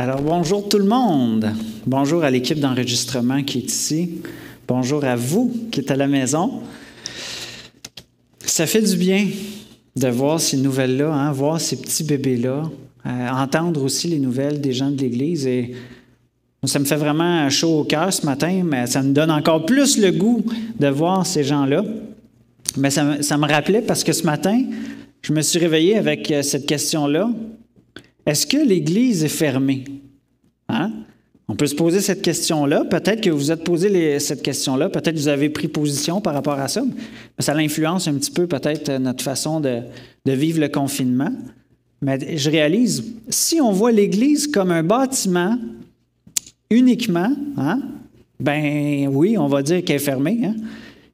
Alors bonjour tout le monde. Bonjour à l'équipe d'enregistrement qui est ici. Bonjour à vous qui êtes à la maison. Ça fait du bien de voir ces nouvelles-là, hein, voir ces petits bébés-là, euh, entendre aussi les nouvelles des gens de l'Église. Et ça me fait vraiment chaud au cœur ce matin, mais ça me donne encore plus le goût de voir ces gens-là. Mais ça, ça me rappelait parce que ce matin, je me suis réveillé avec euh, cette question-là. Est-ce que l'Église est fermée? Hein? On peut se poser cette question-là. Peut-être que vous vous êtes posé cette question-là. Peut-être que vous avez pris position par rapport à ça. ça influence un petit peu peut-être notre façon de, vivre le confinement. Mais je réalise, si on voit l'Église comme un bâtiment uniquement, hein, ben oui, on va dire qu'elle est fermée. Hein.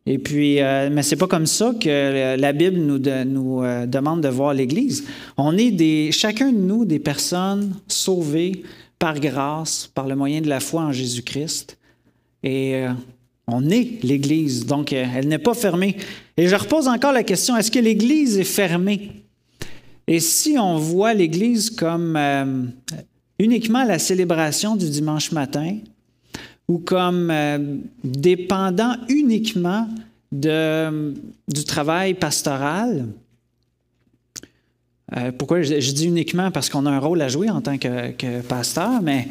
Et puis, euh, mais c'est pas comme ça que euh, la Bible nous, nous euh, demande de voir l'Église. On est des, chacun de nous des personnes sauvées par grâce, par le moyen de la foi en Jésus-Christ. Et euh, on est l'Église, donc elle n'est pas fermée. Et je repose encore la question, est-ce que l'Église est fermée? Et si on voit l'Église comme uniquement la célébration du dimanche matin, ou comme euh, dépendant uniquement de, du travail pastoral. Euh, pourquoi je, dis uniquement parce qu'on a un rôle à jouer en tant que, pasteur, mais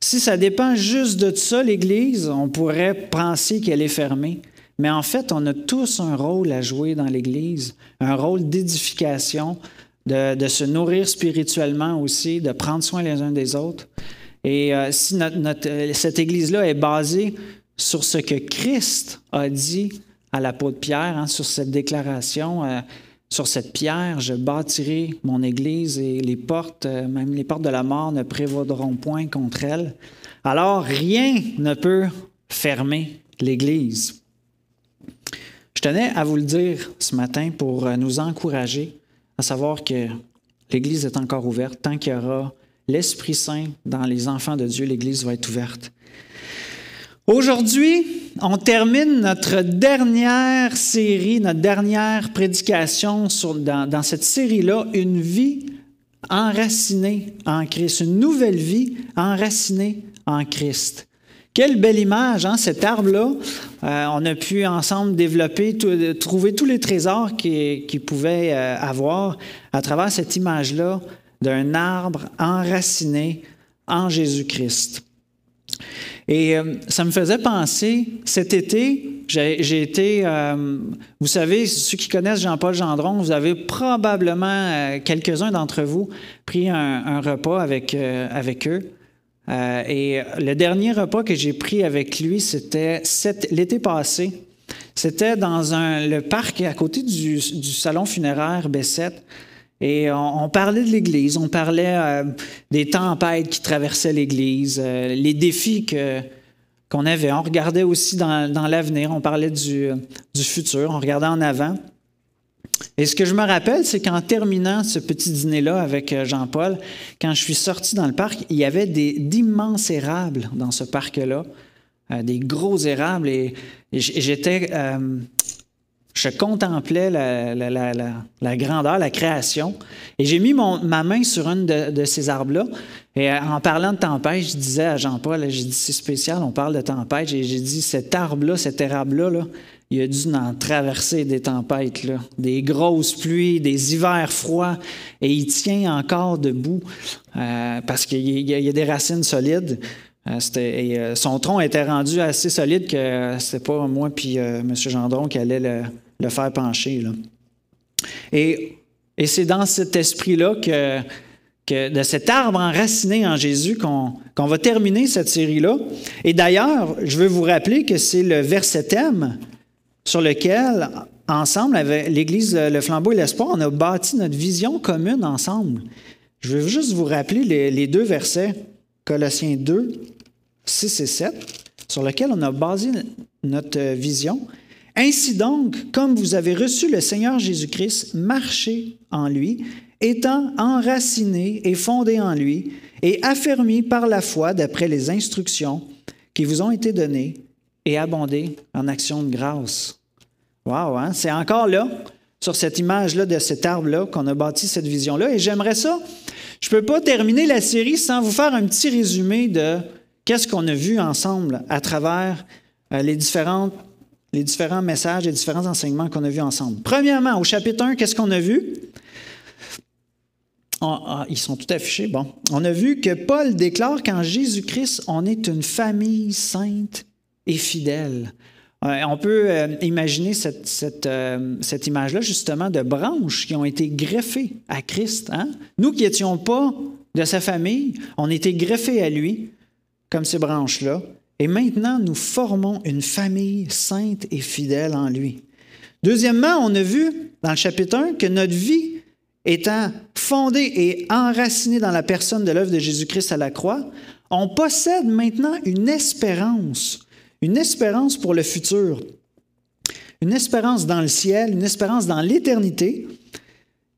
si ça dépend juste de ça, l'Église, on pourrait penser qu'elle est fermée. Mais en fait, on a tous un rôle à jouer dans l'Église, un rôle d'édification, de, de, se nourrir spirituellement aussi, de prendre soin les uns des autres. Et euh, si euh, cette Église-là est basée sur ce que Christ a dit à de Pierre, hein, sur cette déclaration, euh, sur cette pierre, je bâtirai mon Église et les portes, même les portes de la mort, ne prévaudront point contre elle. Alors, rien ne peut fermer l'Église. Je tenais à vous le dire ce matin pour nous encourager à savoir que l'Église est encore ouverte tant qu'il y aura l'Esprit Saint dans les enfants de Dieu, l'Église va être ouverte. Aujourd'hui, on termine notre dernière série, notre dernière prédication sur, dans, cette série-là, une vie enracinée en Christ, une nouvelle vie enracinée en Christ. Quelle belle image, hein, cet arbre-là. Euh, on a pu ensemble développer, trouver tous les trésors qu'il qui pouvait euh, avoir à travers cette image-là d'un arbre enraciné en Jésus-Christ. Et euh, ça me faisait penser, cet été, j'ai été, euh, vous savez, ceux qui connaissent Jean-Paul Gendron, vous avez probablement, euh, quelques-uns d'entre vous, pris un, repas avec, avec eux. et le dernier repas que j'ai pris avec lui, c'était l'été passé. C'était dans un, le parc à côté du, du salon funéraire Bessette. Et on, parlait de l'Église, on parlait euh, des tempêtes qui traversaient l'Église, euh, les défis que, qu'on avait. On regardait aussi dans, l'avenir, on parlait du, du, futur, on regardait en avant. Et ce que je me rappelle, c'est qu'en terminant ce petit dîner-là avec euh, Jean-Paul, quand je suis sorti dans le parc, il y avait des, d'immenses érables dans ce parc-là, des gros érables, et j'étais je contemplais la, grandeur, la création. Et j'ai mis ma main sur une de, ces arbres-là. Et euh, en parlant de tempête, je disais à Jean-Paul, j'ai dit, c'est spécial, on parle de tempête. Et j'ai dit, cet arbre-là, cet érable-là, il a dû en traverser des tempêtes, des grosses pluies, des hivers froids. Et il tient encore debout euh, parce qu'il y, a des racines solides. Euh, et son tronc était rendu assez solide que c'était pas moi puis M. Gendron qui allait le, le faire pencher. Là. Et, c'est dans cet esprit-là que, de cet arbre enraciné en Jésus qu'on va terminer cette série-là. Et d'ailleurs, je veux vous rappeler que c'est le verset thème sur lequel, ensemble, avec l'Église Le Flambeau et l'Espoir, on a bâti notre vision commune ensemble. Je veux juste vous rappeler les, les deux versets, Colossiens 2, 6 et 7, sur lesquels on a basé notre vision. Ainsi donc, comme vous avez reçu le Seigneur Jésus-Christ, marchez en lui, étant enracinés et fondés en lui, et affermis par la foi d'après les instructions qui vous ont été données, et abondés en actions de grâce. Wow, hein? c'est encore là, sur cette image-là de cet arbre-là, qu'on a bâti cette vision-là. Et j'aimerais ça. Je ne peux pas terminer la série sans vous faire un petit résumé de qu'est-ce qu'on a vu ensemble à travers euh, les différentes les différents messages, les différents enseignements qu'on a vus ensemble. Premièrement, au chapitre 1, qu'est-ce qu'on a vu? Ah, ah, ils sont tout affichés. Bon. On a vu que Paul déclare qu'en Jésus-Christ, on est une famille sainte et fidèle. Euh, on peut euh, imaginer euh, cette, image-là, justement, de branches qui ont été greffées à Christ. Hein? Nous qui n'étions pas de sa famille, on était greffés à lui, comme ces branches-là, et maintenant, nous formons une famille sainte et fidèle en lui. Deuxièmement, on a vu dans le chapitre 1 que notre vie étant fondée et enracinée dans la personne de l'œuvre de Jésus-Christ à la croix, on possède maintenant une espérance, une espérance pour le futur, une espérance dans le ciel, une espérance dans l'éternité,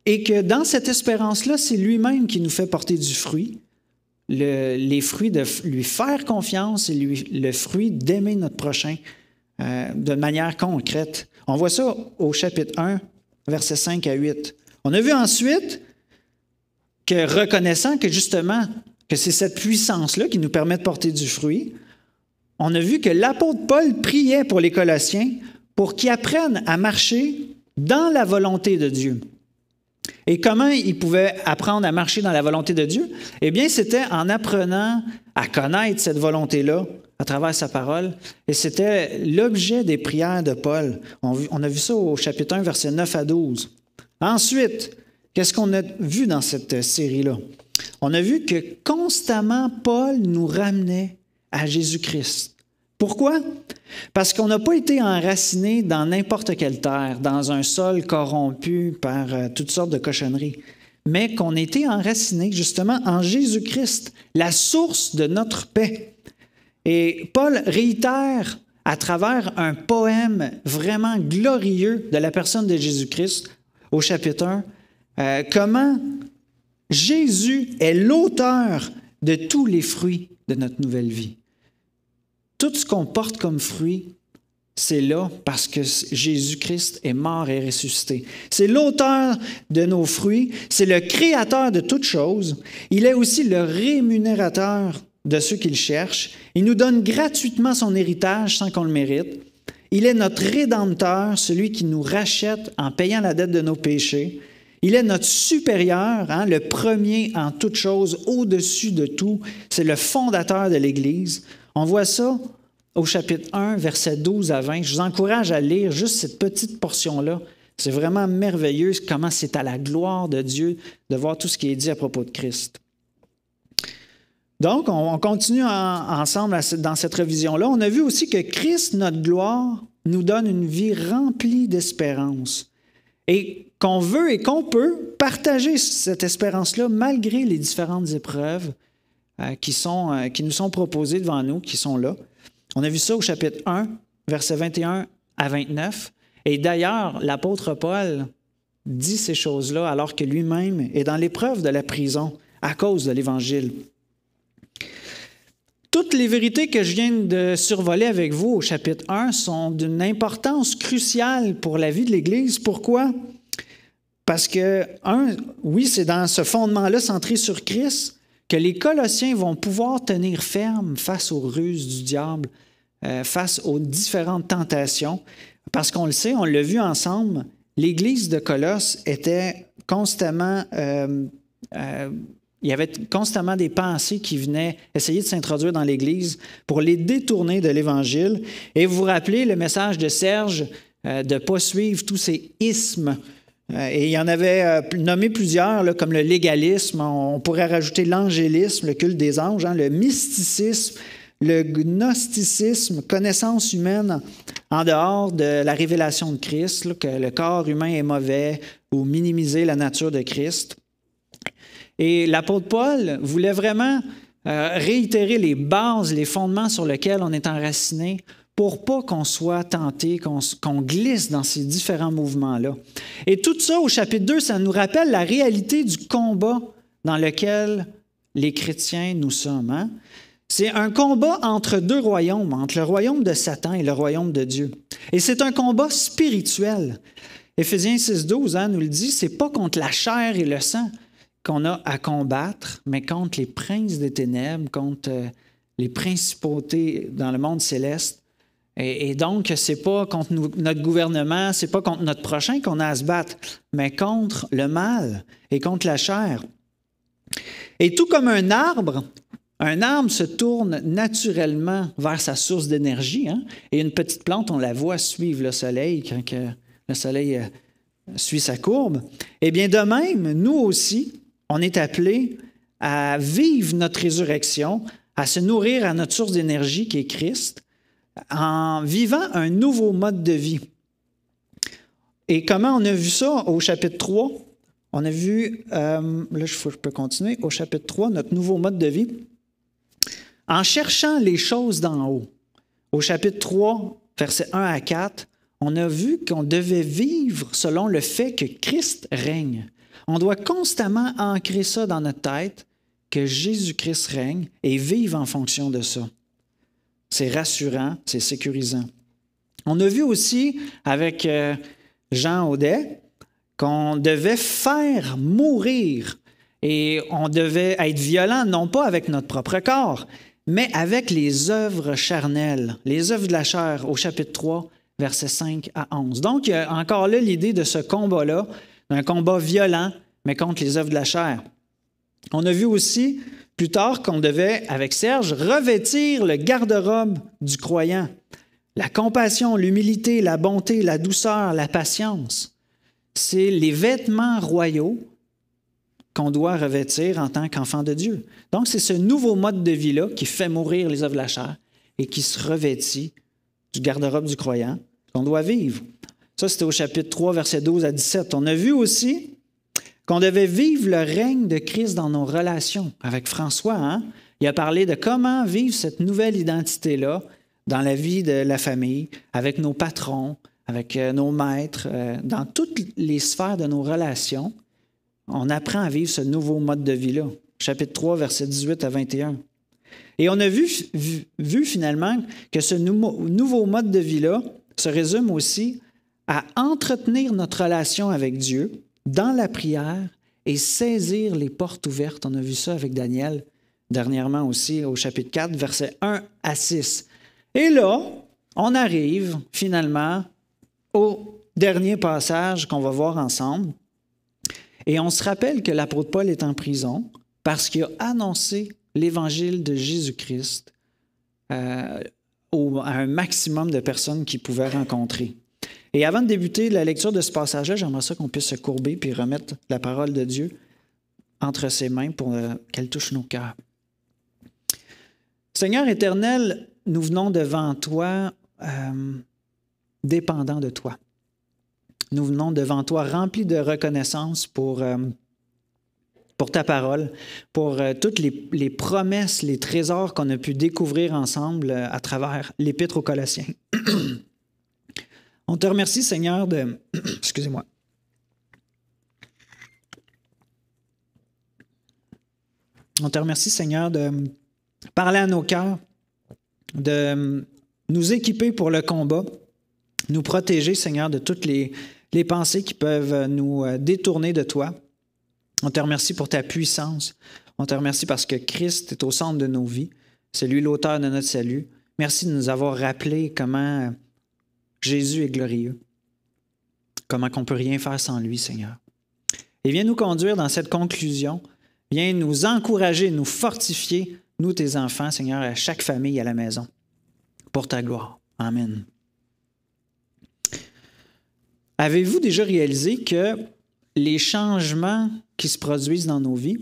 et que dans cette espérance-là, c'est lui-même qui nous fait porter du fruit, les fruits de lui faire confiance et lui, le fruit d'aimer notre prochain euh, de manière concrète. On voit ça au chapitre 1, versets 5 à 8. On a vu ensuite que reconnaissant que justement, que c'est cette puissance-là qui nous permet de porter du fruit, on a vu que l'apôtre Paul priait pour les Colossiens pour qu'ils apprennent à marcher dans la volonté de Dieu. Et comment il pouvait apprendre à marcher dans la volonté de Dieu? Eh bien, c'était en apprenant à connaître cette volonté-là à travers sa parole. Et c'était l'objet des prières de Paul. On, a vu ça au chapitre 1, versets 9 à 12. Ensuite, qu'est-ce qu'on a vu dans cette série-là? On a vu que constamment, Paul nous ramenait à Jésus-Christ. Pourquoi? Parce qu'on n'a pas été enraciné dans n'importe quelle terre, dans un sol corrompu par euh, toutes sortes de cochonneries, mais qu'on était enraciné justement en Jésus-Christ, la source de notre paix. Et Paul réitère à travers un poème vraiment glorieux de la personne de Jésus-Christ au chapitre 1, euh, comment Jésus est l'auteur de tous les fruits de notre nouvelle vie. Tout ce qu'on porte comme fruit, c'est là parce que Jésus-Christ est mort et ressuscité. C'est l'auteur de nos fruits, c'est le créateur de toutes choses, il est aussi le rémunérateur de ceux qu'il cherche, il nous donne gratuitement son héritage sans qu'on le mérite, il est notre rédempteur, celui qui nous rachète en payant la dette de nos péchés, il est notre supérieur, hein, le premier en toutes choses, au-dessus de tout, c'est le fondateur de l'Église, on voit ça au chapitre 1, versets 12 à 20. Je vous encourage à lire juste cette petite portion-là. C'est vraiment merveilleux comment c'est à la gloire de Dieu de voir tout ce qui est dit à propos de Christ. Donc, on, continue ensemble dans cette révision-là. On a vu aussi que Christ, notre gloire, nous donne une vie remplie d'espérance et qu'on veut et qu'on peut partager cette espérance-là malgré les différentes épreuves euh, qui, sont, euh, qui nous sont proposés devant nous, qui sont là. On a vu ça au chapitre 1, versets 21 à 29. Et d'ailleurs, l'apôtre Paul dit ces choses-là alors que lui-même est dans l'épreuve de la prison à cause de l'Évangile. Toutes les vérités que je viens de survoler avec vous au chapitre 1 sont d'une importance cruciale pour la vie de l'Église. Pourquoi? Parce que, un, oui, c'est dans ce fondement-là centré sur Christ, que les Colossiens vont pouvoir tenir ferme face aux ruses du diable, euh, face aux différentes tentations, parce qu'on le sait, on l'a vu ensemble, l'Église de Colosse était constamment... Euh, euh, il y avait constamment des pensées qui venaient essayer de s'introduire dans l'Église pour les détourner de l'Évangile. Et vous vous rappelez le message de Serge de ne pas suivre tous ces ismes euh, et il y en avait euh, nommé plusieurs, comme le légalisme, on pourrait rajouter l'angélisme, le culte des anges, hein, le mysticisme, le gnosticisme, connaissance humaine en dehors de la révélation de Christ, que le corps humain est mauvais ou minimiser la nature de Christ. Et l'apôtre Paul voulait vraiment euh, réitérer les bases, les fondements sur lesquels on est enraciné pour pas qu'on soit tenté, qu'on glisse dans ces différents mouvements-là. Et tout ça, au chapitre 2, ça nous rappelle la réalité du combat dans lequel les chrétiens nous sommes. Hein. C'est un combat entre deux royaumes, entre le royaume de Satan et le royaume de Dieu. Et c'est un combat spirituel. Éphésiens 6.12 hein, nous le dit, c'est pas contre la chair et le sang qu'on a à combattre, mais contre les princes des ténèbres, contre euh, les principautés dans le monde céleste et, donc, donc, c'est pas contre notre gouvernement, c'est pas contre notre prochain qu'on a à se battre, mais contre le mal et contre la chair. Et tout comme un arbre, un arbre se tourne naturellement vers sa source d'énergie. Hein, et une petite plante, on la voit suivre le soleil quand le soleil euh, suit sa courbe. Eh bien, de même, nous aussi, on est appelés à vivre notre résurrection, à se nourrir à notre source d'énergie qui est Christ, en vivant un nouveau mode de vie. Et comment on a vu ça au chapitre 3? On a vu, euh, là je, peux continuer, au chapitre 3, notre nouveau mode de vie. En cherchant les choses d'en haut, au chapitre 3, versets 1 à 4, on a vu qu'on devait vivre selon le fait que Christ règne. On doit constamment ancrer ça dans notre tête, que Jésus-Christ règne et vivre en fonction de ça c'est rassurant, c'est sécurisant. On a vu aussi avec euh, Jean Audet qu'on devait faire mourir et on devait être violent, non pas avec notre propre corps, mais avec les œuvres charnelles, les œuvres de la chair, au chapitre 3, versets 5 à 11. Donc, encore là l'idée de ce combat-là, d'un combat violent, mais contre les œuvres de la chair. On a vu aussi plus tard qu'on devait, avec Serge, revêtir le garde-robe du croyant. La compassion, l'humilité, la bonté, la douceur, la patience, c'est les vêtements royaux qu'on doit revêtir en tant qu'enfant de Dieu. Donc c'est ce nouveau mode de vie-là qui fait mourir les œuvres de la chair et qui se revêtit du garde-robe du croyant qu'on doit vivre. Ça, c'était au chapitre 3, verset 12 à 17. On a vu aussi qu'on devait vivre le règne de Christ dans nos relations avec François. Hein? Il a parlé de comment vivre cette nouvelle identité-là dans la vie de la famille, avec nos patrons, avec euh, nos maîtres, euh, dans toutes les sphères de nos relations. On apprend à vivre ce nouveau mode de vie-là. Chapitre 3, versets 18 à 21. Et on a vu, vu, finalement que ce nouveau mode de vie-là se résume aussi à entretenir notre relation avec Dieu dans la prière et saisir les portes ouvertes. On a vu ça avec Daniel dernièrement aussi au chapitre 4, versets 1 à 6. Et là, on arrive finalement au dernier passage qu'on va voir ensemble. Et on se rappelle que l'apôtre Paul est en prison parce qu'il a annoncé l'évangile de Jésus-Christ euh, à un maximum de personnes qu'il pouvait rencontrer. Et avant de débuter la lecture de ce passage-là, j'aimerais ça qu'on puisse se courber puis remettre la parole de Dieu entre ses mains pour euh, qu'elle touche nos cœurs. Seigneur éternel, nous venons devant toi euh, dépendant de toi. Nous venons devant toi remplis de reconnaissance pour, euh, pour ta parole, pour toutes les, les, promesses, les trésors qu'on a pu découvrir ensemble à travers l'Épître aux Colossiens. On te remercie, Seigneur, de. Excusez-moi. On te remercie, Seigneur, de parler à nos cœurs, de nous équiper pour le combat, nous protéger, Seigneur, de toutes les, les pensées qui peuvent nous euh, détourner de toi. On te remercie pour ta puissance. On te remercie parce que Christ est au centre de nos vies. C'est lui l'auteur de notre salut. Merci de nous avoir rappelé comment Jésus est glorieux. Comment qu'on peut rien faire sans lui, Seigneur. Et viens nous conduire dans cette conclusion. Viens nous encourager, nous fortifier, nous, tes enfants, Seigneur, à chaque famille à la maison, pour ta gloire. Amen. Avez-vous déjà réalisé que les changements qui se produisent dans nos vies,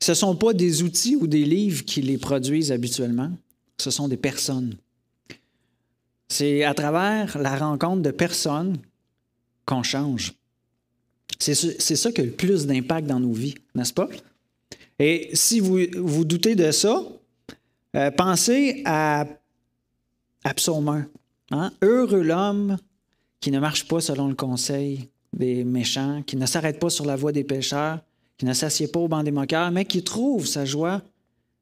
ce ne sont pas des outils ou des livres qui les produisent habituellement, ce sont des personnes. C'est à travers la rencontre de personnes qu'on change. C'est ça qui a le plus d'impact dans nos vies, n'est-ce pas? Et si vous vous doutez de ça, euh, pensez à, Psaume hein? 1. Heureux l'homme qui ne marche pas selon le conseil des méchants, qui ne s'arrête pas sur la voie des pécheurs, qui ne s'assied pas au banc des moqueurs, mais qui trouve sa joie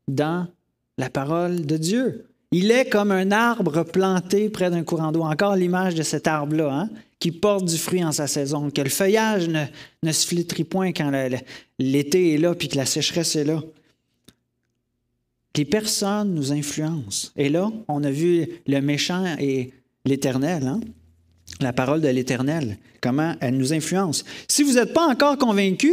dans la parole de Dieu. Il est comme un arbre planté près d'un courant d'eau. Encore l'image de cet arbre-là, hein, qui porte du fruit en sa saison, que le feuillage ne, se flétrit point quand l'été est là puis que la sécheresse est là. Les personnes nous influencent. Et là, on a vu le méchant et l'Éternel, hein, la parole de l'Éternel, comment elle nous influence. Si vous n'êtes pas encore convaincu,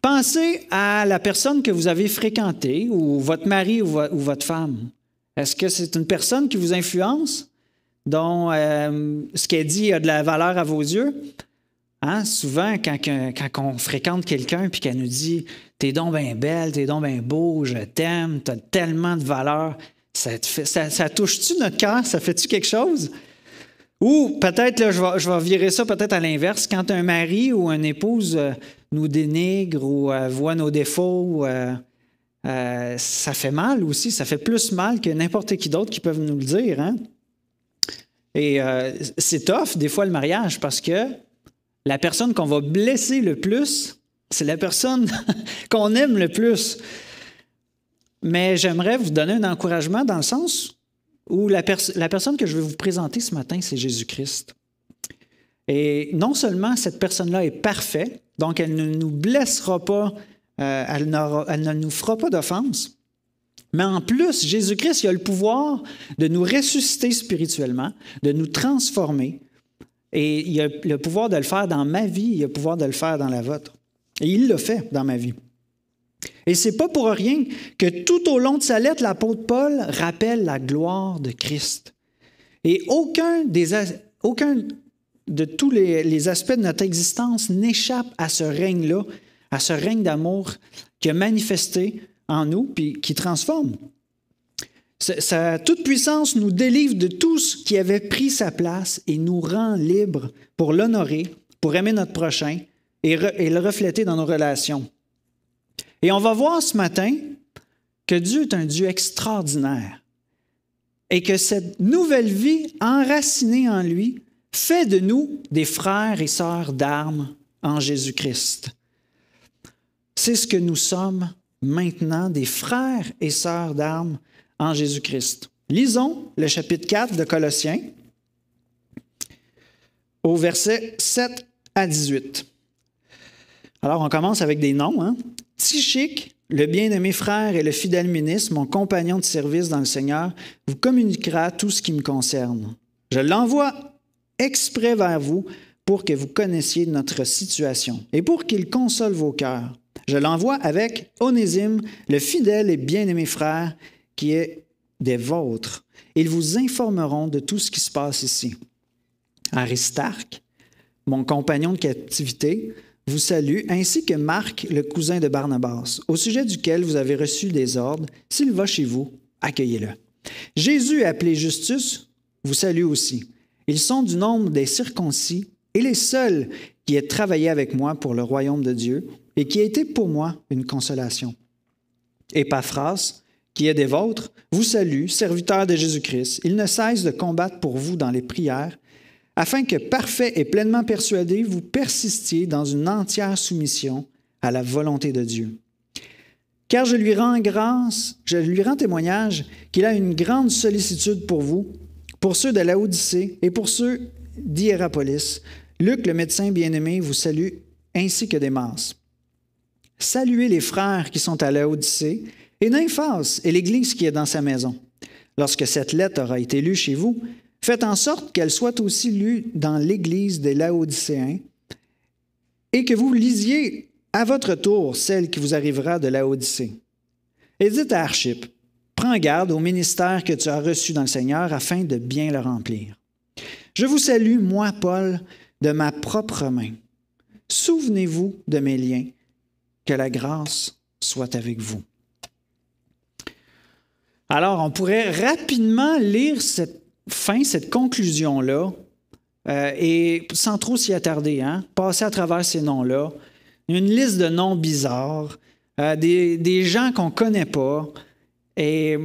pensez à la personne que vous avez fréquentée, ou votre mari ou, votre femme. Est-ce que c'est une personne qui vous influence, dont euh, ce qu'elle dit a de la valeur à vos yeux? Hein? Souvent, quand, on fréquente quelqu'un et qu'elle nous dit T'es donc bien belle, t'es donc bien beau, je t'aime, t'as tellement de valeur, ça, touche-tu notre cœur? Ça fait-tu quelque chose? Ou peut-être, je vais, virer ça peut-être à l'inverse, quand un mari ou une épouse euh, nous dénigre ou euh, voit nos défauts, euh, ça fait mal aussi, ça fait plus mal que n'importe qui d'autre qui peuvent nous le dire. Hein. Et euh, c'est tough, des fois, le mariage, parce que la personne qu'on va blesser le plus, c'est la personne qu'on aime le plus. Mais j'aimerais vous donner un encouragement dans le sens où la, la personne que je vais vous présenter ce matin, c'est Jésus-Christ. Et non seulement cette personne-là est parfaite, donc elle ne nous blessera pas euh, elle, ne nous fera pas d'offense. Mais en plus, Jésus-Christ a le pouvoir de nous ressusciter spirituellement, de nous transformer. Et il a le pouvoir de le faire dans ma vie, il a le pouvoir de le faire dans la vôtre. Et il le fait dans ma vie. Et c'est pas pour rien que tout au long de sa lettre, l'apôtre Paul rappelle la gloire de Christ. Et aucun, des, aucun de tous les, les aspects de notre existence n'échappe à ce règne-là à ce règne d'amour qui a manifesté en nous puis qui transforme. Sa toute puissance nous délivre de tout ce qui avait pris sa place et nous rend libres pour l'honorer, pour aimer notre prochain et, et le refléter dans nos relations. Et on va voir ce matin que Dieu est un Dieu extraordinaire et que cette nouvelle vie enracinée en lui fait de nous des frères et sœurs d'armes en Jésus-Christ. C'est ce que nous sommes maintenant, des frères et sœurs d'armes en Jésus-Christ. Lisons le chapitre 4 de Colossiens au verset 7 à 18. Alors, on commence avec des noms. Hein? le bien-aimé frère et le fidèle ministre, mon compagnon de service dans le Seigneur, vous communiquera tout ce qui me concerne. Je l'envoie exprès vers vous pour que vous connaissiez notre situation et pour qu'il console vos cœurs je l'envoie avec Onésime, le fidèle et bien-aimé frère, qui est des vôtres. Ils vous informeront de tout ce qui se passe ici. Aristarque, mon compagnon de captivité, vous salue, ainsi que Marc, le cousin de Barnabas, au sujet duquel vous avez reçu des ordres. S'il va chez vous, accueillez-le. Jésus, appelé Justus, vous salue aussi. Ils sont du nombre des circoncis et les seuls qui aient travaillé avec moi pour le royaume de Dieu et qui a été pour moi une consolation. Et Épaphras, qui est des vôtres, vous salue, serviteur de Jésus-Christ. Il ne cesse de combattre pour vous dans les prières, afin que, parfait et pleinement persuadé, vous persistiez dans une entière soumission à la volonté de Dieu. Car je lui rends grâce, je lui rends témoignage qu'il a une grande sollicitude pour vous, pour ceux de l'Odyssée et pour ceux d'Hierapolis. Luc, le médecin bien-aimé, vous salue, ainsi que des masses. Saluez les frères qui sont à l'Odyssée et Nymphas et l'Église qui est dans sa maison. Lorsque cette lettre aura été lue chez vous, faites en sorte qu'elle soit aussi lue dans l'Église des Laodicéens et que vous lisiez à votre tour celle qui vous arrivera de l'Odyssée. Et dites à Archip, prends garde au ministère que tu as reçu dans le Seigneur afin de bien le remplir. Je vous salue, moi, Paul, de ma propre main. Souvenez-vous de mes liens que la grâce soit avec vous. Alors, on pourrait rapidement lire cette fin, cette conclusion-là, euh, et sans trop s'y attarder, hein, passer à travers ces noms-là. Une liste de noms bizarres, euh, des, gens qu'on ne connaît pas. Et,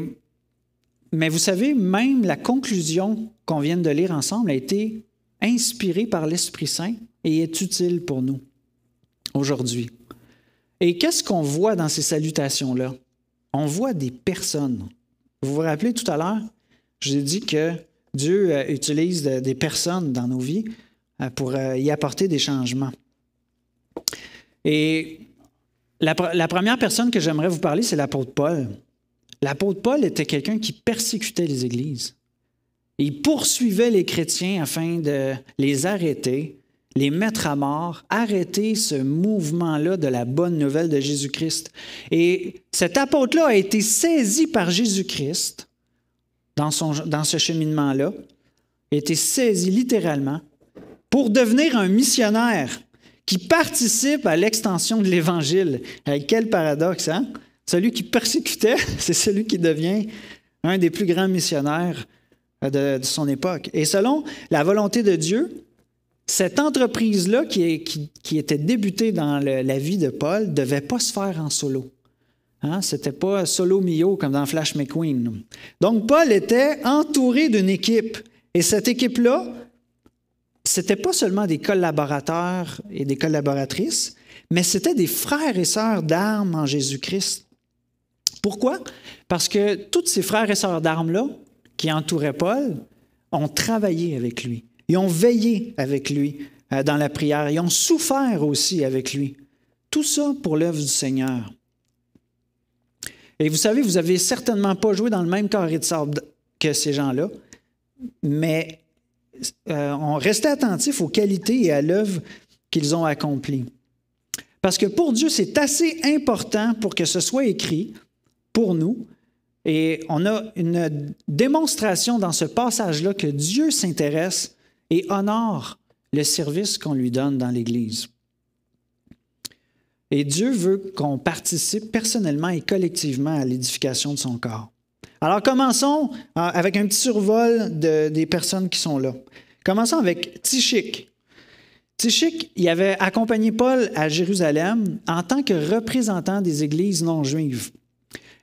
mais vous savez, même la conclusion qu'on vient de lire ensemble a été inspirée par l'Esprit Saint et est utile pour nous aujourd'hui. Et qu'est-ce qu'on voit dans ces salutations-là? On voit des personnes. Vous vous rappelez tout à l'heure, j'ai dit que Dieu euh, utilise euh, des personnes dans nos vies euh, pour y apporter des changements. Et la, la première personne que j'aimerais vous parler, c'est l'apôtre Paul. L'apôtre Paul était quelqu'un qui persécutait les églises. Il poursuivait les chrétiens afin de les arrêter, les mettre à mort, arrêter ce mouvement-là de la bonne nouvelle de Jésus-Christ. Et cet apôtre-là a été saisi par Jésus-Christ dans, son, dans ce cheminement-là, a été saisi littéralement pour devenir un missionnaire qui participe à l'extension de l'Évangile. Quel paradoxe, hein? Celui qui persécutait, c'est celui qui devient un des plus grands missionnaires euh, de son époque. Et selon la volonté de Dieu, cette entreprise-là, qui, était débutée dans la vie de Paul, ne devait pas se faire en solo. Hein? Ce n'était pas solo mio comme dans Flash McQueen. Donc, Paul était entouré d'une équipe. Et cette équipe-là, c'était pas seulement des collaborateurs et des collaboratrices, mais c'était des frères et sœurs d'armes en Jésus-Christ. Pourquoi? Parce que tous ces frères et sœurs d'armes-là qui entouraient Paul ont travaillé avec lui. Ils ont veillé avec lui euh, dans la prière. Ils ont souffert aussi avec lui. Tout ça pour l'œuvre du Seigneur. Et vous savez, vous n'avez certainement pas joué dans le même carré de sable que ces gens-là, mais euh, on restait attentif aux qualités et à l'œuvre qu'ils ont accomplie. Parce que pour Dieu, c'est assez important pour que ce soit écrit pour nous. Et on a une démonstration dans ce passage-là que Dieu s'intéresse et honore le service qu'on lui donne dans l'Église. Et Dieu veut qu'on participe personnellement et collectivement à l'édification de son corps. Alors commençons euh, avec un petit survol des personnes qui sont là. Commençons avec Tichik. Tichik, il avait accompagné Paul à Jérusalem en tant que représentant des églises non juives.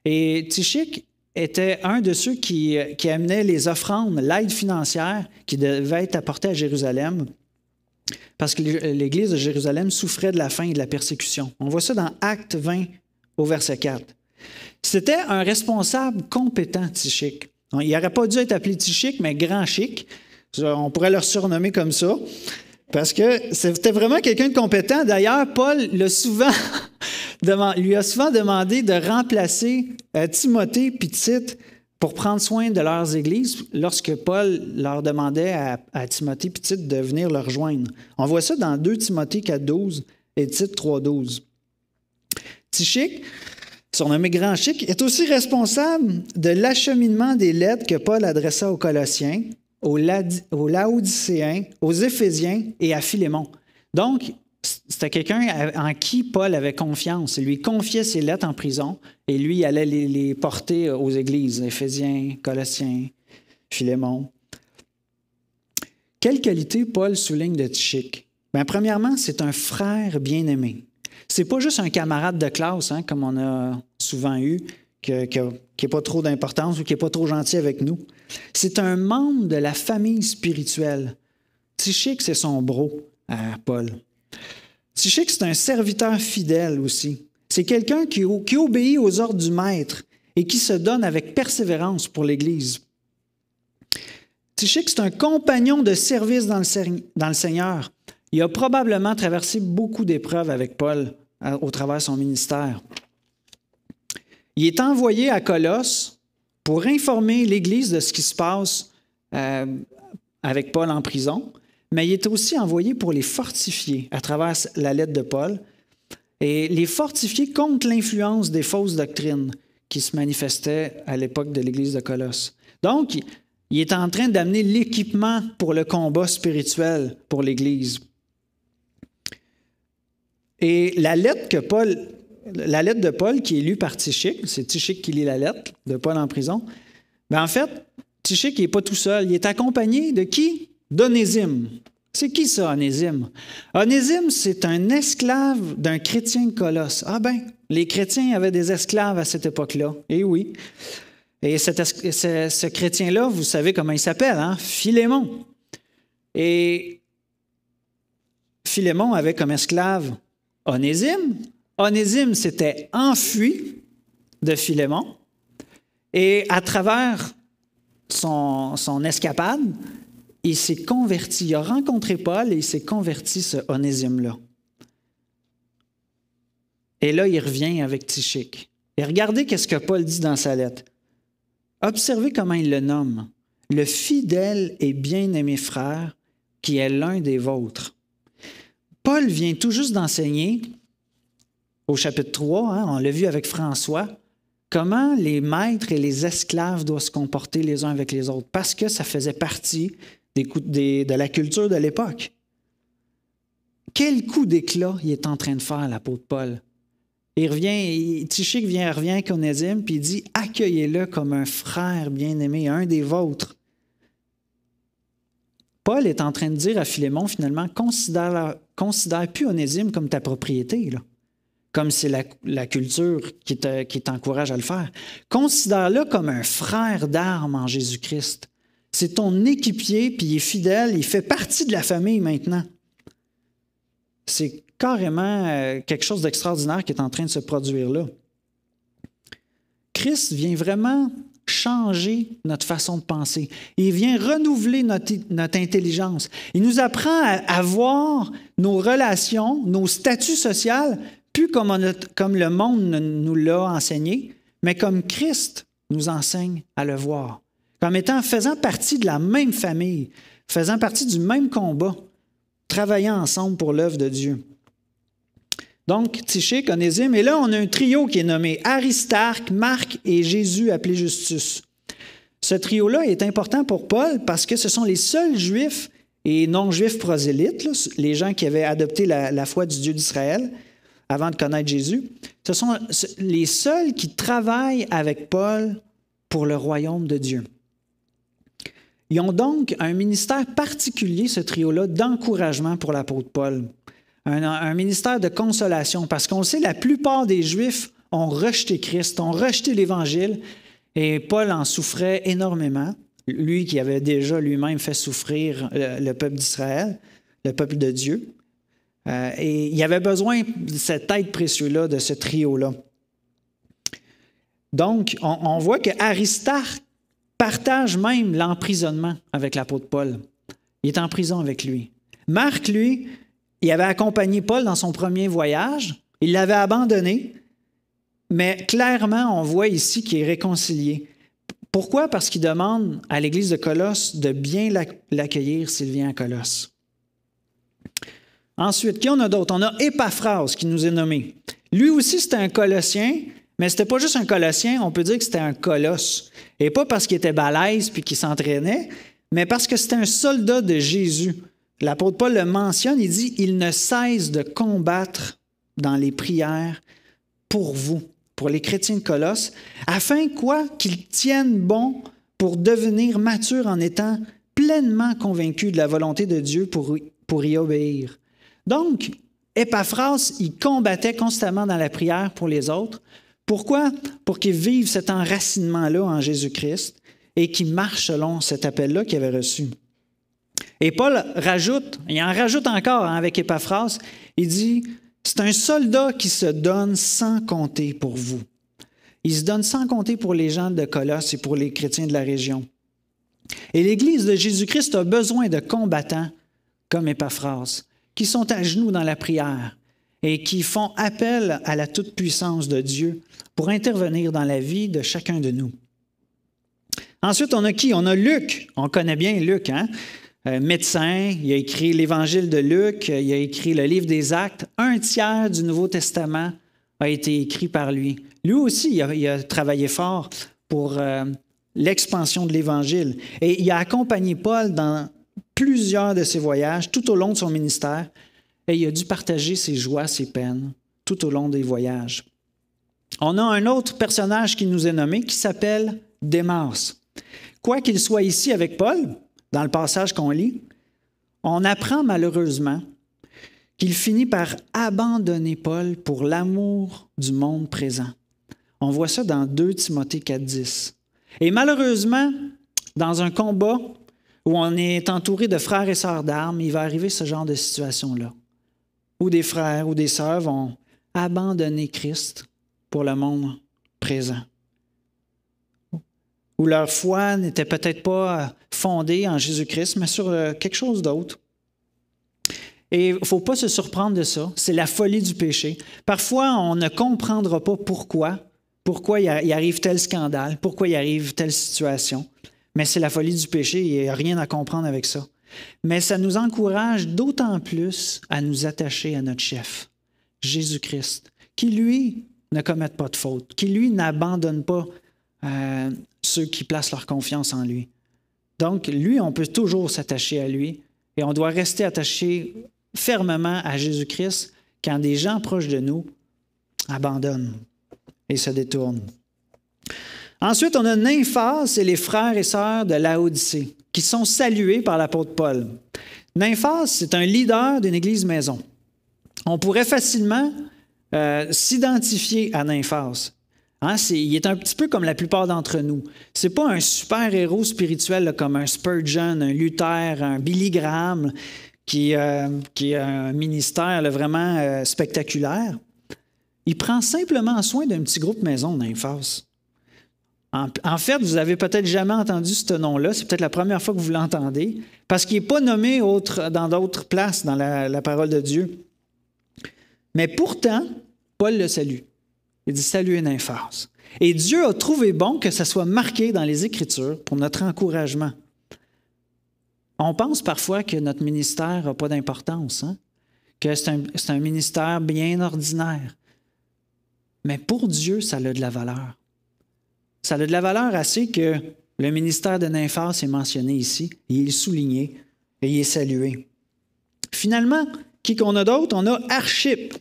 Et Tichik, était un de ceux euh, qui, amenait les offrandes, l'aide financière qui devait être apportée à Jérusalem, parce que l'Église de Jérusalem souffrait de la faim et de la persécution. On voit ça dans Acte 20 au verset 4. C'était un responsable compétent, Tichic. Il n'aurait pas dû être appelé Tichic, mais Grand Chic. On pourrait le surnommer comme ça. Parce que c'était vraiment quelqu'un de compétent. D'ailleurs, Paul le souvent lui a souvent demandé de remplacer euh, Timothée puis Tite pour prendre soin de leurs églises lorsque Paul leur demandait à, Timothée et Tite de venir le rejoindre. On voit ça dans 2 Timothée 4.12 et Tite 3.12. Tichic, surnommé Grand Chic, est aussi responsable de l'acheminement des lettres que Paul adressa aux Colossiens, aux, Laodicéens, aux Éphésiens et à Philémon. Donc, c'était quelqu'un en qui Paul avait confiance. Il lui confiait ses lettres en prison et lui allait les, porter euh, aux églises, Éphésiens, Colossiens, Philémon. Quelle qualité Paul souligne de Tichic? Ben, premièrement, c'est un frère bien-aimé. C'est pas juste un camarade de classe, hein, comme on a souvent eu, qui n'est pas trop d'importance ou qui n'est pas trop gentil avec nous. C'est un membre de la famille spirituelle. Tichic, c'est son bro euh, Paul. Tichique, c'est un serviteur fidèle aussi. C'est quelqu'un qui, obéit aux ordres du maître et qui se donne avec persévérance pour l'Église. Tichik, c'est un compagnon de service dans le, Seigneur. Il a probablement traversé beaucoup d'épreuves avec Paul euh, au travers de son ministère. Il est envoyé à Colosse pour informer l'Église de ce qui se passe euh, avec Paul en prison mais il est aussi envoyé pour les fortifier à travers la lettre de Paul, et les fortifier contre l'influence des fausses doctrines qui se manifestaient à l'époque de l'Église de Colosse. Donc, il est en train d'amener l'équipement pour le combat spirituel pour l'Église. Et la lettre, que Paul, la lettre de Paul qui est lue par Tichic, c'est Tichic qui lit la lettre de Paul en prison, mais ben, en fait, Tichic n'est pas tout seul, il est accompagné de qui? d'Onésime. C'est qui ça, Onésime? Onésime, c'est un esclave d'un chrétien colosse. Ah ben, les chrétiens avaient des esclaves à cette époque-là. Eh oui. Et ce, chrétien-là, vous savez comment il s'appelle, hein? Philémon. Et Philémon avait comme esclave Onésime. Onésime s'était enfui de Philémon. Et à travers son escapade, il s'est converti. Il a rencontré Paul et il s'est converti, ce Onésime-là. Et là, il revient avec Tichique. Et regardez qu'est-ce que Paul dit dans sa lettre. Observez comment il le nomme. Le fidèle et bien-aimé frère qui est l'un des vôtres. Paul vient tout juste d'enseigner au chapitre 3, hein, on l'a vu avec François, comment les maîtres et les esclaves doivent se comporter les uns avec les autres, parce que ça faisait partie de la culture de l'époque. Quel coup d'éclat il est en train de faire, l'apôtre Paul? Il revient, Tichik vient, revient à puis il dit Accueillez-le comme un frère bien-aimé, un des vôtres. Paul est en train de dire à Philémon, finalement, considère, considère plus Onésime comme ta propriété, comme c'est la, culture qui, qui t'encourage à le faire. Considère-le comme un frère d'armes en Jésus-Christ. C'est ton équipier, puis il est fidèle, il fait partie de la famille maintenant. C'est carrément euh, quelque chose d'extraordinaire qui est en train de se produire là. Christ vient vraiment changer notre façon de penser. Il vient renouveler notre, intelligence. Il nous apprend à, voir nos relations, nos statuts sociaux, plus comme le monde nous l'a enseigné, mais comme Christ nous enseigne à le voir. Comme étant faisant partie de la même famille, faisant partie du même combat, travaillant ensemble pour l'œuvre de Dieu. Donc, Tiché, Onésime, et là, on a un trio qui est nommé Aristarque, Marc et Jésus appelé Justus. Ce trio-là est important pour Paul parce que ce sont les seuls juifs et non-juifs prosélytes, les gens qui avaient adopté la foi du Dieu d'Israël avant de connaître Jésus, ce sont les seuls qui travaillent avec Paul pour le royaume de Dieu. Ils ont donc un ministère particulier, ce trio-là, d'encouragement pour l'apôtre Paul. Un, ministère de consolation, parce qu'on sait, la plupart des Juifs ont rejeté Christ, ont rejeté l'Évangile, et Paul en souffrait énormément, lui qui avait déjà lui-même fait souffrir euh, le, peuple d'Israël, le peuple de Dieu. Euh, et il avait besoin de cette aide précieuse-là, de ce trio-là. Donc, on, on voit que Aristarque partage même l'emprisonnement avec l'apôtre Paul. Il est en prison avec lui. Marc, lui, il avait accompagné Paul dans son premier voyage, il l'avait abandonné, mais clairement, on voit ici qu'il est réconcilié. Pourquoi? Parce qu'il demande à l'Église de Colosse de bien l'accueillir s'il vient à Colosse. Ensuite, qui on a d'autres? On a Epaphras qui nous est nommé. Lui aussi, c'est un Colossien, mais c'était pas juste un Colossien, on peut dire que c'était un colosse. Et pas parce qu'il était balèze puis qu'il s'entraînait, mais parce que c'était un soldat de Jésus. L'apôtre Paul le mentionne, il dit Il ne cesse de combattre dans les prières pour vous, pour les chrétiens de Colosse, afin quoi qu'ils tiennent bon pour devenir matures en étant pleinement convaincus de la volonté de Dieu pour, pour y obéir. Donc, Epaphras, il combattait constamment dans la prière pour les autres, pourquoi? Pour qu'ils vivent cet enracinement-là en Jésus-Christ et qu'ils marchent selon cet appel-là qu'ils avaient reçu. Et Paul rajoute, il en rajoute encore hein, avec Épaphras, il dit, c'est un soldat qui se donne sans compter pour vous. Il se donne sans compter pour les gens de Colosse et pour les chrétiens de la région. Et l'Église de Jésus-Christ a besoin de combattants comme Épaphras, qui sont à genoux dans la prière, et qui font appel à la toute-puissance de Dieu pour intervenir dans la vie de chacun de nous. Ensuite, on a qui? On a Luc. On connaît bien Luc, hein? euh, médecin, il a écrit l'Évangile de Luc, euh, il a écrit le livre des Actes. Un tiers du Nouveau Testament a été écrit par lui. Lui aussi, il a, travaillé fort pour euh, l'expansion de l'Évangile. Et il a accompagné Paul dans plusieurs de ses voyages tout au long de son ministère et il a dû partager ses joies, ses peines tout au long des voyages. On a un autre personnage qui nous est nommé qui s'appelle Démas. Quoi qu'il soit ici avec Paul, dans le passage qu'on lit, on apprend malheureusement qu'il finit par abandonner Paul pour l'amour du monde présent. On voit ça dans 2 Timothée 4.10. Et malheureusement, dans un combat où on est entouré de frères et sœurs d'armes, il va arriver ce genre de situation-là où des frères ou des sœurs vont abandonner Christ pour le monde présent. Où leur foi n'était peut-être pas fondée en Jésus-Christ, mais sur euh, quelque chose d'autre. Et il ne faut pas se surprendre de ça. C'est la folie du péché. Parfois, on ne comprendra pas pourquoi. Pourquoi il arrive tel scandale? Pourquoi il arrive telle situation? Mais c'est la folie du péché. Il n'y a rien à comprendre avec ça. Mais ça nous encourage d'autant plus à nous attacher à notre chef, Jésus-Christ, qui, lui, ne commette pas de faute, qui, lui, n'abandonne pas euh, ceux qui placent leur confiance en lui. Donc, lui, on peut toujours s'attacher à lui et on doit rester attaché fermement à Jésus-Christ quand des gens proches de nous abandonnent et se détournent. Ensuite, on a Nymphas et les frères et sœurs de Laodicée sont salués par l'apôtre Paul. Nymphas, c'est un leader d'une église maison. On pourrait facilement euh, s'identifier à Nymphas. Hein, il est un petit peu comme la plupart d'entre nous. C'est pas un super héros spirituel comme un Spurgeon, un Luther, un Billy Graham, qui, euh, a un ministère vraiment euh, spectaculaire. Il prend simplement soin d'un petit groupe maison, Nymphas. En, fait, vous n'avez peut-être jamais entendu ce nom-là. C'est peut-être la première fois que vous l'entendez, parce qu'il n'est pas nommé dans d'autres places dans la, parole de Dieu. Mais pourtant, Paul le salue. Il dit Salut Nymphas. Et Dieu a trouvé bon que ça soit marqué dans les Écritures pour notre encouragement. On pense parfois que notre ministère n'a pas d'importance, hein, que c'est un, un, ministère bien ordinaire. Mais pour Dieu, ça a de la valeur. Ça a de la valeur assez que le ministère de Nymphas est mentionné ici, il est souligné et il est salué. Finalement, qui qu'on a d'autre? On a Archip.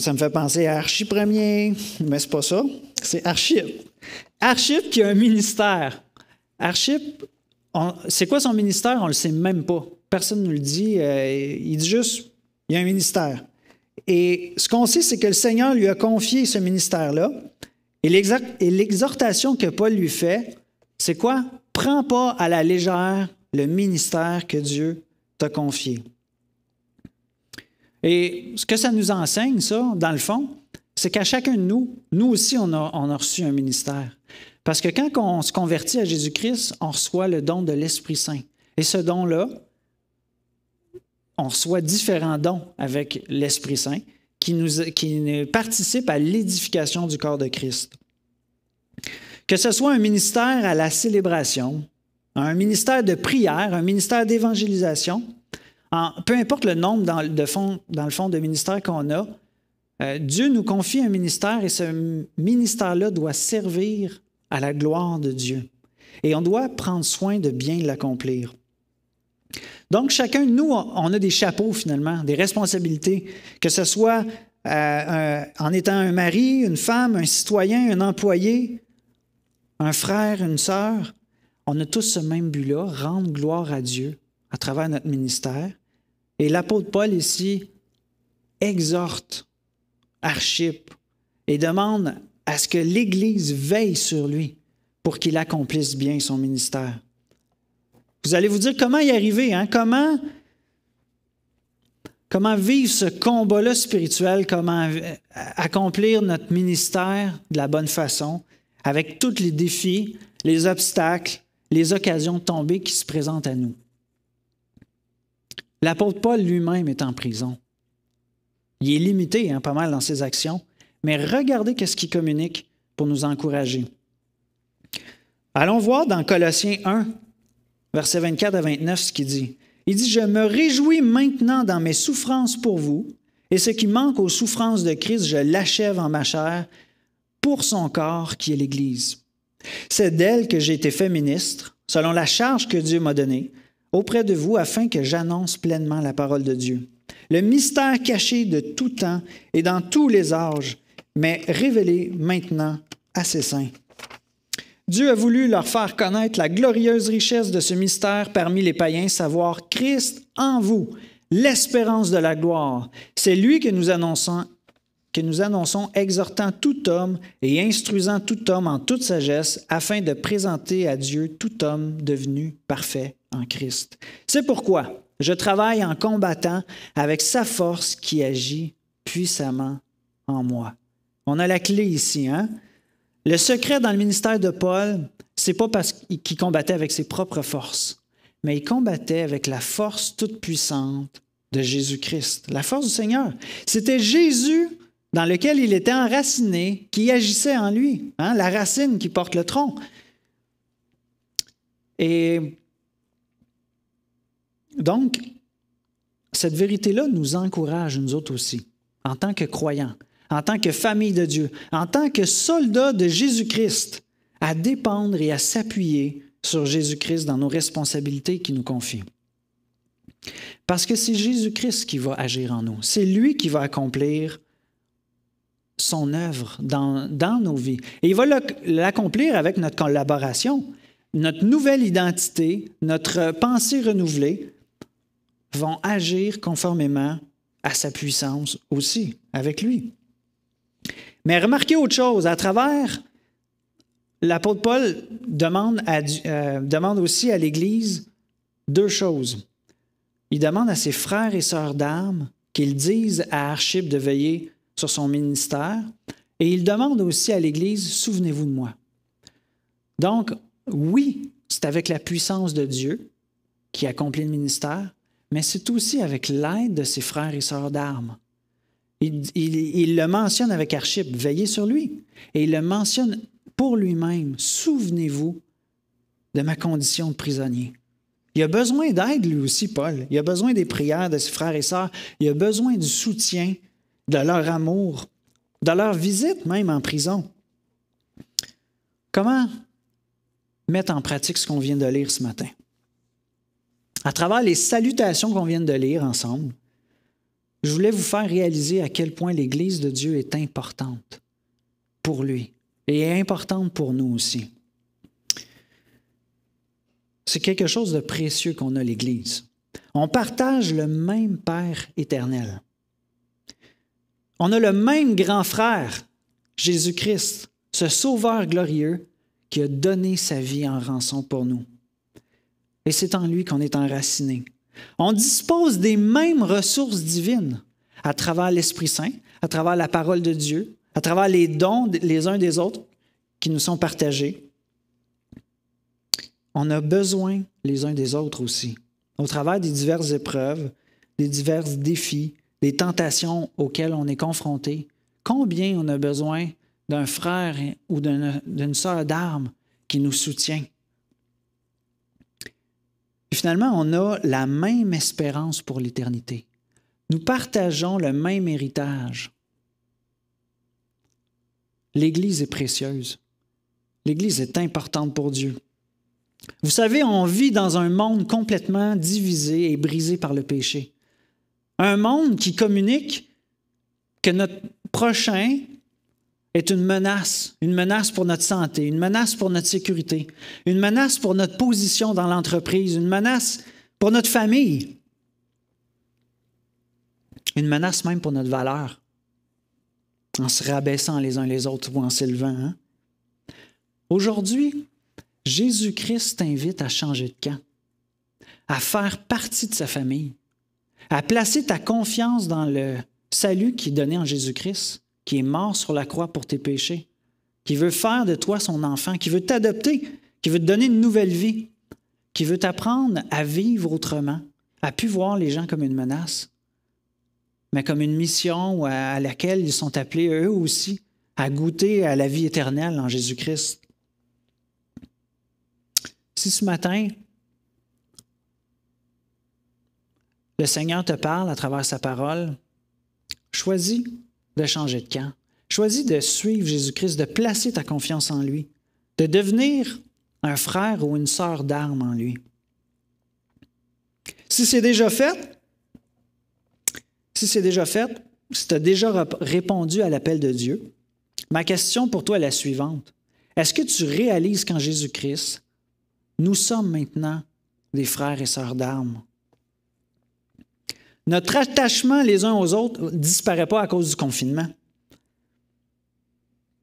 Ça me fait penser à Archip Premier, mais c'est pas ça. C'est Archip. Archip qui a un ministère. Archip, c'est quoi son ministère? On ne le sait même pas. Personne ne le dit. Euh, il dit juste, il y a un ministère. Et ce qu'on sait, c'est que le Seigneur lui a confié ce ministère-là. Et l'exhortation que Paul lui fait, c'est quoi? Prends pas à la légère le ministère que Dieu t'a confié. Et ce que ça nous enseigne, ça, dans le fond, c'est qu'à chacun de nous, nous aussi, on a, reçu un ministère. Parce que quand on se convertit à Jésus-Christ, on reçoit le don de l'Esprit Saint. Et ce don-là, on reçoit différents dons avec l'Esprit Saint qui, nous, qui participe à l'édification du corps de Christ. Que ce soit un ministère à la célébration, un ministère de prière, un ministère d'évangélisation, peu importe le nombre dans, de fond, dans le fond de ministère qu'on a, euh, Dieu nous confie un ministère et ce ministère-là doit servir à la gloire de Dieu. Et on doit prendre soin de bien l'accomplir. Donc, chacun de nous, on a des chapeaux finalement, des responsabilités, que ce soit euh, en étant un mari, une femme, un citoyen, un employé, un frère, une sœur. On a tous ce même but-là, rendre gloire à Dieu à travers notre ministère. Et l'apôtre Paul ici exhorte Archip et demande à ce que l'Église veille sur lui pour qu'il accomplisse bien son ministère. Vous allez vous dire comment y arriver, hein? comment, comment vivre ce combat-là spirituel, comment euh, accomplir notre ministère de la bonne façon, avec tous les défis, les obstacles, les occasions tombées qui se présentent à nous. L'apôtre Paul lui-même est en prison. Il est limité hein, pas mal dans ses actions, mais regardez qu'est-ce qu'il communique pour nous encourager. Allons voir dans Colossiens 1, Verset 24 à 29, ce qu'il dit. Il dit, je me réjouis maintenant dans mes souffrances pour vous, et ce qui manque aux souffrances de Christ, je l'achève en ma chair pour son corps qui est l'Église. C'est d'elle que j'ai été fait ministre, selon la charge que Dieu m'a donnée, auprès de vous, afin que j'annonce pleinement la parole de Dieu. Le mystère caché de tout temps et dans tous les âges, mais révélé maintenant à ses saints. Dieu a voulu leur faire connaître la glorieuse richesse de ce mystère parmi les païens, savoir Christ en vous, l'espérance de la gloire. C'est lui que nous annonçons que nous annonçons exhortant tout homme et instruisant tout homme en toute sagesse, afin de présenter à Dieu tout homme devenu parfait en Christ. C'est pourquoi je travaille en combattant avec sa force qui agit puissamment en moi. On a la clé ici, hein? Le secret dans le ministère de Paul, c'est pas parce qu'il combattait avec ses propres forces, mais il combattait avec la force toute puissante de Jésus-Christ, la force du Seigneur. C'était Jésus dans lequel il était enraciné qui agissait en lui, hein, la racine qui porte le tronc. Et donc, cette vérité-là nous encourage, nous autres aussi, en tant que croyants en tant que famille de Dieu, en tant que soldat de Jésus-Christ, à dépendre et à s'appuyer sur Jésus-Christ dans nos responsabilités qui nous confient, Parce que c'est Jésus-Christ qui va agir en nous, c'est lui qui va accomplir son œuvre dans, dans nos vies. Et il va l'accomplir avec notre collaboration. Notre nouvelle identité, notre pensée renouvelée vont agir conformément à sa puissance aussi avec lui. Mais remarquez autre chose, à travers, l'apôtre Paul euh, demande, aussi à l'Église deux choses. Il demande à ses frères et sœurs d'armes qu'ils disent à Archib de veiller sur son ministère, et il demande aussi à l'Église, souvenez-vous de moi. Donc, oui, c'est avec la puissance de Dieu qui accomplit le ministère, mais c'est aussi avec l'aide de ses frères et sœurs d'armes. Il, le mentionne avec Archip, veillez sur lui. Et il le mentionne pour lui-même, souvenez-vous de ma condition de prisonnier. Il a besoin d'aide, lui aussi, Paul. Il a besoin des prières de ses frères et sœurs. Il a besoin du soutien, de leur amour, de leur visite même en prison. Comment mettre en pratique ce qu'on vient de lire ce matin? À travers les salutations qu'on vient de lire ensemble, je voulais vous faire réaliser à quel point l'Église de Dieu est importante pour lui et est importante pour nous aussi. C'est quelque chose de précieux qu'on a l'Église. On partage le même Père éternel. On a le même grand frère, Jésus-Christ, ce Sauveur glorieux qui a donné sa vie en rançon pour nous. Et c'est en lui qu'on est enraciné, on dispose des mêmes ressources divines à travers l'Esprit Saint, à travers la parole de Dieu, à travers les dons les uns des autres qui nous sont partagés. On a besoin les uns des autres aussi, au travers des diverses épreuves, des divers défis, des tentations auxquelles on est confronté. Combien on a besoin d'un frère ou d'une soeur d'armes qui nous soutient, Finalement, on a la même espérance pour l'éternité. Nous partageons le même héritage. L'Église est précieuse. L'Église est importante pour Dieu. Vous savez, on vit dans un monde complètement divisé et brisé par le péché. Un monde qui communique que notre prochain est une menace, une menace pour notre santé, une menace pour notre sécurité, une menace pour notre position dans l'entreprise, une menace pour notre famille, une menace même pour notre valeur, en se rabaissant les uns les autres ou en s'élevant. Hein. Aujourd'hui, Jésus-Christ t'invite à changer de camp, à faire partie de sa famille, à placer ta confiance dans le salut qui est donné en Jésus-Christ qui est mort sur la croix pour tes péchés, qui veut faire de toi son enfant, qui veut t'adopter, qui veut te donner une nouvelle vie, qui veut t'apprendre à vivre autrement, à plus voir les gens comme une menace, mais comme une mission à laquelle ils sont appelés eux aussi à goûter à la vie éternelle en Jésus-Christ. Si ce matin, le Seigneur te parle à travers sa parole, choisis de changer de camp. Choisis de suivre Jésus-Christ, de placer ta confiance en lui, de devenir un frère ou une sœur d'armes en lui. Si c'est déjà fait, si c'est déjà fait, si tu as déjà répondu à l'appel de Dieu, ma question pour toi est la suivante. Est-ce que tu réalises qu'en Jésus-Christ, nous sommes maintenant des frères et sœurs d'armes notre attachement les uns aux autres ne disparaît pas à cause du confinement.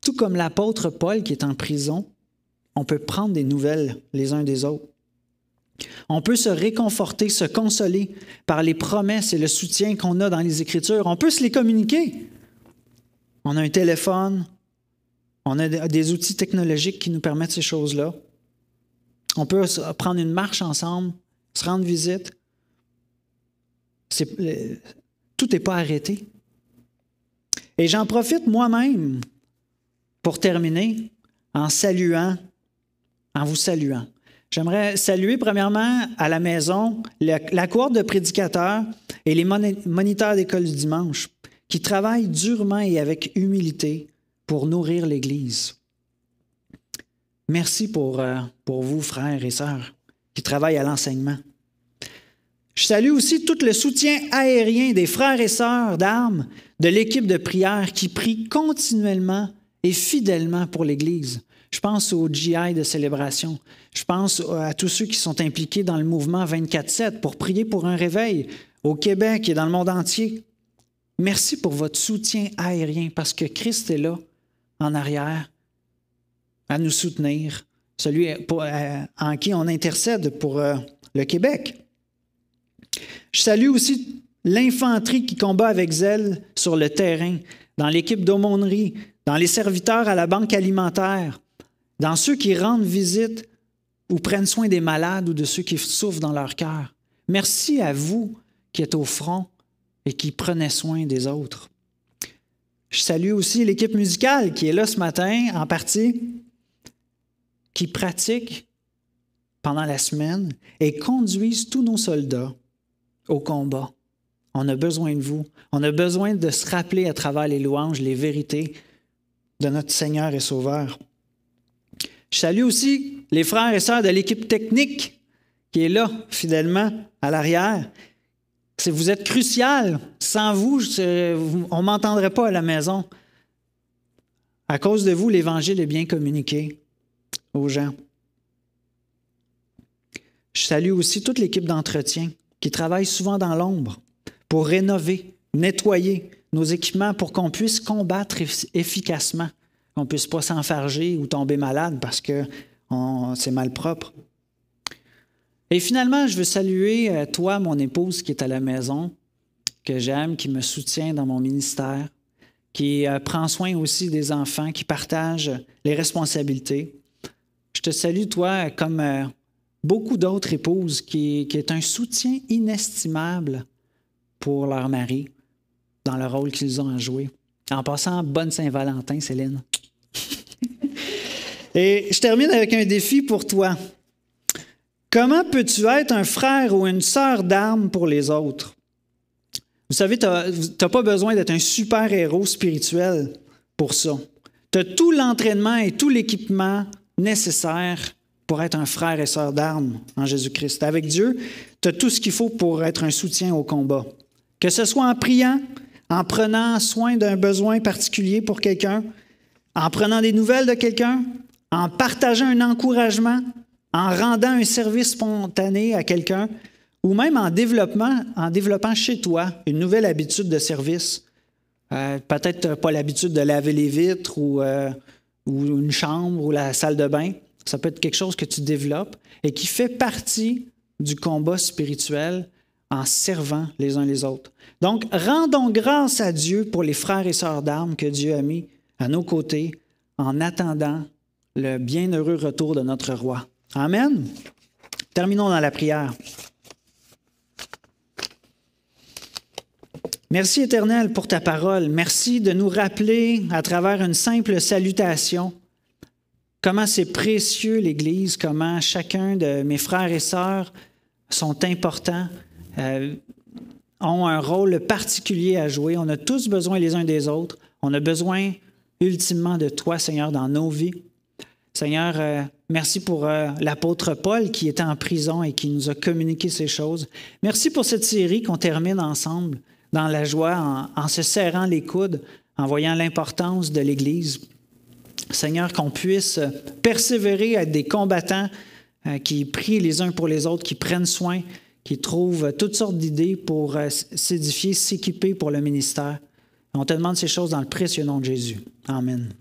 Tout comme l'apôtre Paul qui est en prison, on peut prendre des nouvelles les uns des autres. On peut se réconforter, se consoler par les promesses et le soutien qu'on a dans les Écritures. On peut se les communiquer. On a un téléphone, on a des outils technologiques qui nous permettent ces choses-là. On peut prendre une marche ensemble, se rendre visite. Euh, tout n'est pas arrêté. Et j'en profite moi-même pour terminer en saluant, en vous saluant. J'aimerais saluer premièrement à la maison la cour de prédicateurs et les moniteurs d'école du dimanche qui travaillent durement et avec humilité pour nourrir l'Église. Merci pour, euh, pour vous, frères et sœurs, qui travaillent à l'enseignement. Je salue aussi tout le soutien aérien des frères et sœurs d'armes de l'équipe de prière qui prie continuellement et fidèlement pour l'Église. Je pense aux GI de célébration. Je pense à tous ceux qui sont impliqués dans le mouvement 24-7 pour prier pour un réveil au Québec et dans le monde entier. Merci pour votre soutien aérien parce que Christ est là, en arrière, à nous soutenir, celui euh, en qui on intercède pour euh, le Québec. Je salue aussi l'infanterie qui combat avec zèle sur le terrain, dans l'équipe d'aumônerie, dans les serviteurs à la banque alimentaire, dans ceux qui rendent visite ou prennent soin des malades ou de ceux qui souffrent dans leur cœur. Merci à vous qui êtes au front et qui prenez soin des autres. Je salue aussi l'équipe musicale qui est là ce matin en partie, qui pratique pendant la semaine et conduisent tous nos soldats au combat. On a besoin de vous. On a besoin de se rappeler à travers les louanges les vérités de notre Seigneur et Sauveur. Je salue aussi les frères et sœurs de l'équipe technique qui est là, fidèlement, à l'arrière. vous êtes crucial, sans vous, on ne m'entendrait pas à la maison. À cause de vous, l'Évangile est bien communiqué aux gens. Je salue aussi toute l'équipe d'entretien qui travaillent souvent dans l'ombre pour rénover, nettoyer nos équipements pour qu'on puisse combattre efficacement, qu'on ne puisse pas s'enfarger ou tomber malade parce que c'est mal propre. Et finalement, je veux saluer euh, toi, mon épouse qui est à la maison, que j'aime, qui me soutient dans mon ministère, qui euh, prend soin aussi des enfants, qui partage les responsabilités. Je te salue, toi, comme euh, beaucoup d'autres épouses qui, qui, est un soutien inestimable pour leur mari dans le rôle qu'ils ont à jouer. En passant, bonne Saint-Valentin, Céline. Et je termine avec un défi pour toi. Comment peux-tu être un frère ou une sœur d'armes pour les autres? Vous savez, tu n'as pas besoin d'être un super-héros spirituel pour ça. Tu as tout l'entraînement et tout l'équipement nécessaire pour être un frère et sœur d'armes en Jésus-Christ. Avec Dieu, tu as tout ce qu'il faut pour être un soutien au combat. Que ce soit en priant, en prenant soin d'un besoin particulier pour quelqu'un, en prenant des nouvelles de quelqu'un, en partageant un encouragement, en rendant un service spontané à quelqu'un, ou même en, développement, en développant chez toi une nouvelle habitude de service. Euh, peut-être pas l'habitude de laver les vitres euh, ou une chambre ou la salle de bain, ça peut être quelque chose que tu développes et qui fait partie du combat spirituel en servant les uns les autres. Donc, rendons grâce à Dieu pour les frères et sœurs d'armes que Dieu a mis à nos côtés en attendant le bienheureux retour de notre roi. Amen. Terminons dans la prière. Merci éternel pour ta parole. Merci de nous rappeler à travers une simple salutation comment c'est précieux l'Église, comment chacun de mes frères et sœurs sont importants, euh, ont un rôle particulier à jouer. On a tous besoin les uns des autres. On a besoin ultimement de toi, Seigneur, dans nos vies. Seigneur, euh, merci pour euh, l'apôtre Paul qui était en prison et qui nous a communiqué ces choses. Merci pour cette série qu'on termine ensemble dans la joie, en se serrant les coudes, en voyant l'importance de l'Église Seigneur, qu'on puisse persévérer à être des combattants euh, qui prient les uns pour les autres, qui prennent soin, qui trouvent toutes sortes d'idées pour euh, s'édifier, s'équiper pour le ministère. On te demande ces choses dans le précieux nom de Jésus. Amen.